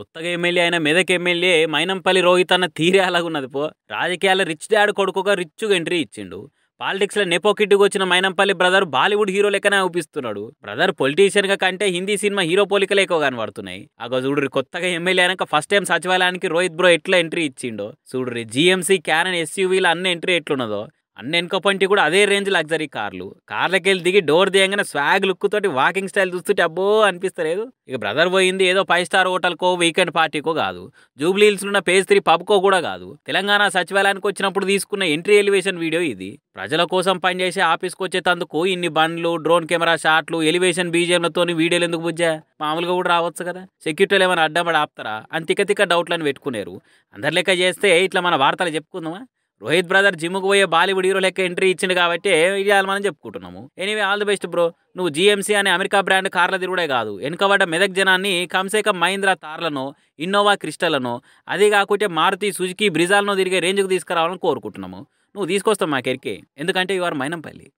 కొత్తగా ఎమ్మెల్యే అయిన మెదక్ ఎమ్మెల్యే మైనంపల్లి రోహిత్ అన్న తీరే అలాగున్నది పో రాజకీయాల రిచ్ డాడ్ కొడుకుగా రిచ్గా ఎంట్రీ ఇచ్చిండు పాలిటిక్స్లో నెపోకిడ్డుకు వచ్చిన మైనంపల్లి బ్రదర్ బాలీవుడ్ హీరో లెక్కనే అవుపిస్తున్నాడు బ్రదర్ పొలిటీషియన్గా కంటే హిందీ సినిమా హీరో పోలికలే ఎక్కువ కనబడుతున్నాయి ఆ చూడు కొత్తగా ఎమ్మెల్యే అయినాక ఫస్ట్ టైం సచివాలయానికి రోహిత్ బ్రో ఎట్లా ఎంట్రీ ఇచ్చిండో చూడు జీఎంసీ క్యారన్ ఎస్యూవీలు అన్ని ఎంట్రీ ఎట్లున్నదో అన్ని ఎన్కోపంటి కూడా అదే రేంజ్ లగ్జరీ కార్లు కార్లకెళ్ళి దిగి డోర్ దియంగానే స్వాగ్ లుక్ తోటి వాకింగ్ స్టైల్ చూస్తుంటే అబ్బో అనిపిస్తలేదు ఇక బ్రదర్ పోయింది ఏదో ఫైవ్ స్టార్ హోటల్కో వీకెండ్ పార్టీకో కాదు జూబ్లీహిల్స్ ఉన్న పేజ్ త్రీ పబ్కో కూడా కాదు తెలంగాణ సచివాలయానికి వచ్చినప్పుడు తీసుకున్న ఎంట్రీ ఎలివేషన్ వీడియో ఇది ప్రజల కోసం పనిచేసే ఆఫీస్కి వచ్చేటందుకు ఇన్ని బండ్లు డ్రోన్ కెమెరా షాట్లు ఎలివేషన్ బీజియంలతో వీడియోలు ఎందుకు బుజ్జా మామూలుగా కూడా రావచ్చు కదా సెక్యూరిటీలు ఏమైనా అడ్డపడి ఆపుతారా అని తిక్క తిక్క డౌట్లను పెట్టుకున్నారు అందరి లెక్క చేస్తే ఇట్లా మన వార్తలు చెప్పుకుందామా రోహిత్ బ్రదర్ జిమ్కు పోయే బాలీవుడ్ హీరో లెక్క ఎంట్రీ ఇచ్చిండు కాబట్టి ఇవాళ మనం చెప్పుకుంటున్నాము anyway all the best bro నువ్వు జిఎంసీ అనే అమెరికా బ్రాండ్ కార్ల తిరుగుడే కాదు వెనుకబడ్డ మెదక్ జనాన్ని కంసేకం మహీంద్రా తార్లను ఇన్నోవా క్రిస్టలను అది కాకుంటే మారుతి సుజుకి బ్రిజాలను తిరిగే రేంజ్కు తీసుకురావాలని కోరుకుంటున్నాము నువ్వు తీసుకొస్తావు మా కెరికే ఎందుకంటే యు ఆర్ మైనంపల్లి